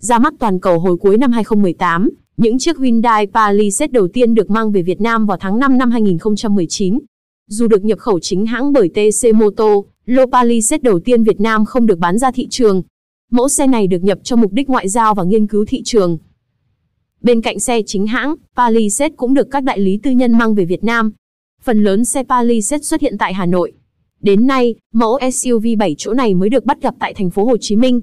ra mắt toàn cầu hồi cuối năm 2018, những chiếc Hyundai Palisade đầu tiên được mang về Việt Nam vào tháng 5 năm 2019. Dù được nhập khẩu chính hãng bởi TC Moto, lô Palisade đầu tiên Việt Nam không được bán ra thị trường. Mẫu xe này được nhập cho mục đích ngoại giao và nghiên cứu thị trường. Bên cạnh xe chính hãng, Palisade cũng được các đại lý tư nhân mang về Việt Nam. Phần lớn xe Palisade xuất hiện tại Hà Nội. Đến nay, mẫu SUV 7 chỗ này mới được bắt gặp tại thành phố Hồ Chí Minh,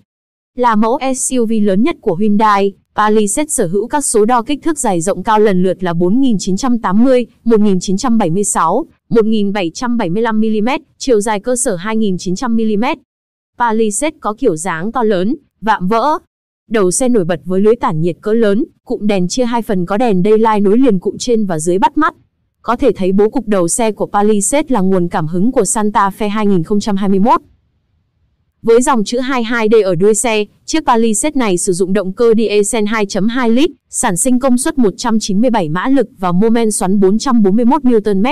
là mẫu SUV lớn nhất của Hyundai. Palisade sở hữu các số đo kích thước dài rộng cao lần lượt là 4980, 1976, 1775 mm, chiều dài cơ sở 2900 mm. Palisade có kiểu dáng to lớn, vạm vỡ. Đầu xe nổi bật với lưới tản nhiệt cỡ lớn, cụm đèn chia hai phần có đèn daylight nối liền cụm trên và dưới bắt mắt. Có thể thấy bố cục đầu xe của Palisade là nguồn cảm hứng của Santa Fe 2021. Với dòng chữ 22D ở đuôi xe, chiếc Palisade này sử dụng động cơ diesel 2.2 lít, sản sinh công suất 197 mã lực và mô men xoắn 441 Nm.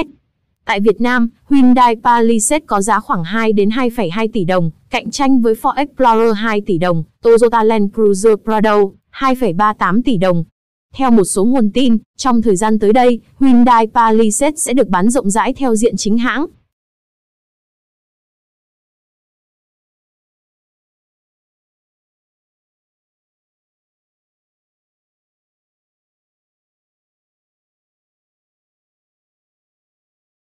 Tại Việt Nam, Hyundai Palisade có giá khoảng 2 đến 2,2 tỷ đồng, cạnh tranh với Ford Explorer 2 tỷ đồng, Toyota Land Cruiser Prado 2,38 tỷ đồng. Theo một số nguồn tin, trong thời gian tới đây, Hyundai Palisade sẽ được bán rộng rãi theo diện chính hãng,